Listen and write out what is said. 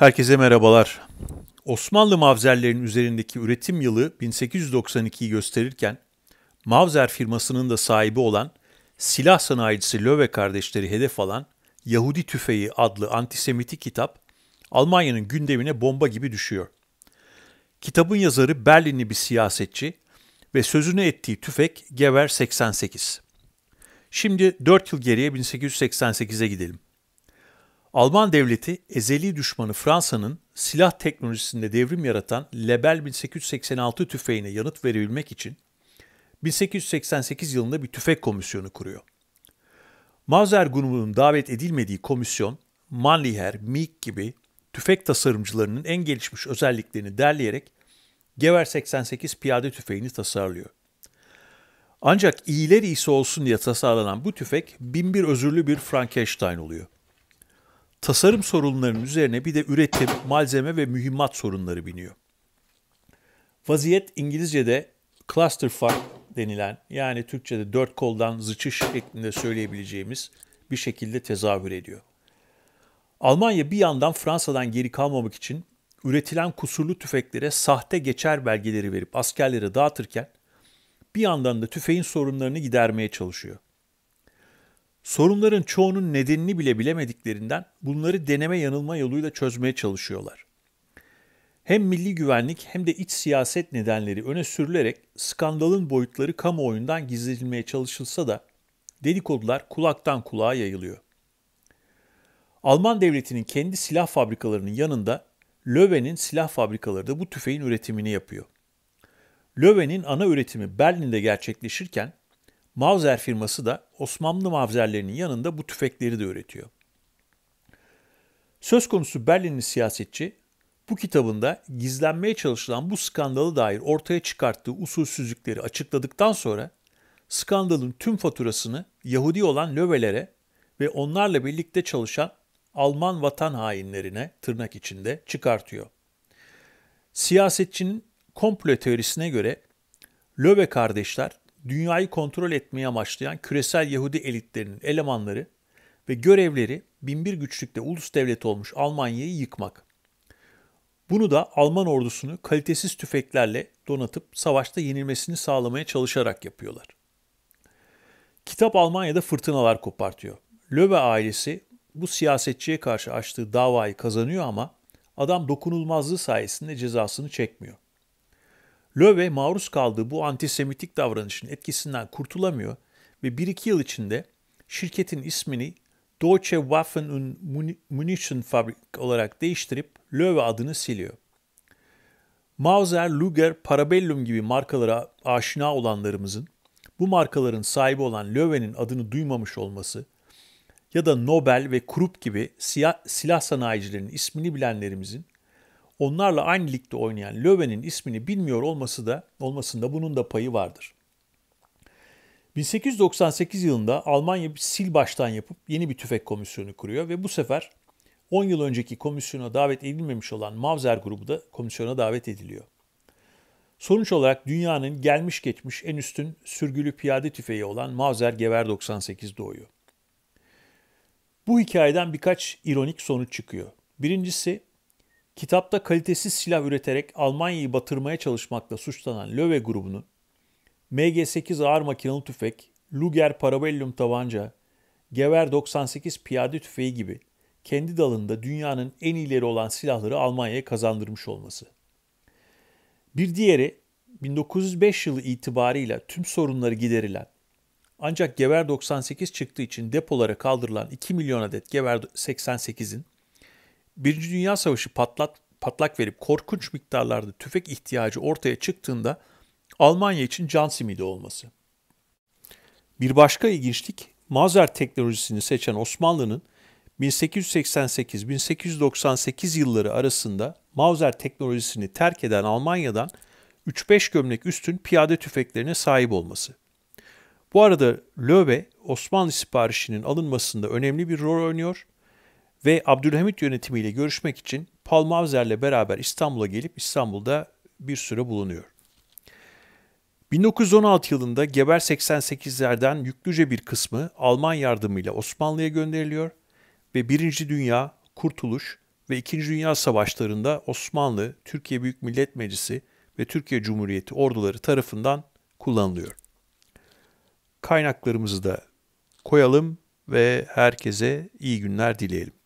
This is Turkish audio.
Herkese merhabalar. Osmanlı mavzerlerinin üzerindeki üretim yılı 1892'yi gösterirken Mavzer firmasının da sahibi olan silah sanayicisi Löwe kardeşleri hedef alan Yahudi Tüfeği adlı antisemitik kitap Almanya'nın gündemine bomba gibi düşüyor. Kitabın yazarı Berlinli bir siyasetçi ve sözünü ettiği tüfek Gewehr 88. Şimdi 4 yıl geriye 1888'e gidelim. Alman devleti ezeli düşmanı Fransa'nın silah teknolojisinde devrim yaratan Lebel 1886 tüfeğine yanıt verebilmek için 1888 yılında bir tüfek komisyonu kuruyor. Mauser grubunun davet edilmediği komisyon, Mannlicher, Meek gibi tüfek tasarımcılarının en gelişmiş özelliklerini derleyerek Gewehr 88 piyade tüfeğini tasarlıyor. Ancak iyiler iyisi olsun diye tasarlanan bu tüfek binbir özürlü bir Frankenstein oluyor tasarım sorunlarının üzerine bir de üretim, malzeme ve mühimmat sorunları biniyor. Vaziyet İngilizce'de clusterfuck denilen yani Türkçe'de dört koldan zıçış şeklinde söyleyebileceğimiz bir şekilde tezahür ediyor. Almanya bir yandan Fransa'dan geri kalmamak için üretilen kusurlu tüfeklere sahte geçer belgeleri verip askerlere dağıtırken bir yandan da tüfeğin sorunlarını gidermeye çalışıyor. Sorunların çoğunun nedenini bile bilemediklerinden bunları deneme yanılma yoluyla çözmeye çalışıyorlar. Hem milli güvenlik hem de iç siyaset nedenleri öne sürülerek skandalın boyutları kamuoyundan gizlenilmeye çalışılsa da dedikodular kulaktan kulağa yayılıyor. Alman devletinin kendi silah fabrikalarının yanında Löwen'in silah fabrikaları da bu tüfeğin üretimini yapıyor. Löwen'in ana üretimi Berlin'de gerçekleşirken Mauser firması da Osmanlı mavzerlerinin yanında bu tüfekleri de üretiyor. Söz konusu Berlinli siyasetçi bu kitabında gizlenmeye çalışılan bu skandalı dair ortaya çıkarttığı usulsüzlükleri açıkladıktan sonra skandalın tüm faturasını Yahudi olan Lövelere ve onlarla birlikte çalışan Alman vatan hainlerine tırnak içinde çıkartıyor. Siyasetçinin komplo teorisine göre Löwe kardeşler dünyayı kontrol etmeye amaçlayan küresel Yahudi elitlerinin elemanları ve görevleri binbir güçlükte ulus devlet olmuş Almanya'yı yıkmak. Bunu da Alman ordusunu kalitesiz tüfeklerle donatıp savaşta yenilmesini sağlamaya çalışarak yapıyorlar. Kitap Almanya'da fırtınalar kopartıyor. Löwe ailesi bu siyasetçiye karşı açtığı davayı kazanıyor ama adam dokunulmazlığı sayesinde cezasını çekmiyor. Löwe maruz kaldığı bu antisemitik davranışın etkisinden kurtulamıyor ve 1-2 yıl içinde şirketin ismini Deutsche Waffen und Munition Fabrik olarak değiştirip Löwe adını siliyor. Mauser, Luger, Parabellum gibi markalara aşina olanlarımızın bu markaların sahibi olan Löwe'nin adını duymamış olması ya da Nobel ve Krupp gibi silah sanayicilerin ismini bilenlerimizin onlarla aynı ligde oynayan Löwen'in ismini bilmiyor olması da olmasında bunun da payı vardır. 1898 yılında Almanya bir sil baştan yapıp yeni bir tüfek komisyonu kuruyor ve bu sefer 10 yıl önceki komisyona davet edilmemiş olan Mauser grubu da komisyona davet ediliyor. Sonuç olarak dünyanın gelmiş geçmiş en üstün sürgülü piyade tüfeği olan Mauser Gewehr 98 doğuyor. Bu hikayeden birkaç ironik sonuç çıkıyor. Birincisi Kitapta kalitesiz silah üreterek Almanya'yı batırmaya çalışmakla suçlanan Löwe grubunu MG8 ağır makinalı tüfek, Luger Parabellum tabanca, Gewehr 98 piyade tüfeği gibi kendi dalında dünyanın en ileri olan silahları Almanya'ya kazandırmış olması. Bir diğeri 1905 yılı itibarıyla tüm sorunları giderilen ancak Gewehr 98 çıktığı için depolara kaldırılan 2 milyon adet Gewehr 88'in Birinci Dünya Savaşı patlat, patlak verip korkunç miktarlarda tüfek ihtiyacı ortaya çıktığında Almanya için can simidi olması. Bir başka ilginçlik Mazer teknolojisini seçen Osmanlı'nın 1888-1898 yılları arasında Mauser teknolojisini terk eden Almanya'dan 3-5 gömlek üstün piyade tüfeklerine sahip olması. Bu arada Löwe Osmanlı siparişinin alınmasında önemli bir rol oynuyor ve Abdülhamit yönetimiyle görüşmek için Palmavzer'le beraber İstanbul'a gelip İstanbul'da bir süre bulunuyor. 1916 yılında Geber 88'lerden yüklüce bir kısmı Alman yardımıyla Osmanlı'ya gönderiliyor ve Birinci Dünya, Kurtuluş ve İkinci Dünya Savaşlarında Osmanlı, Türkiye Büyük Millet Meclisi ve Türkiye Cumhuriyeti orduları tarafından kullanılıyor. Kaynaklarımızı da koyalım ve herkese iyi günler dileyelim.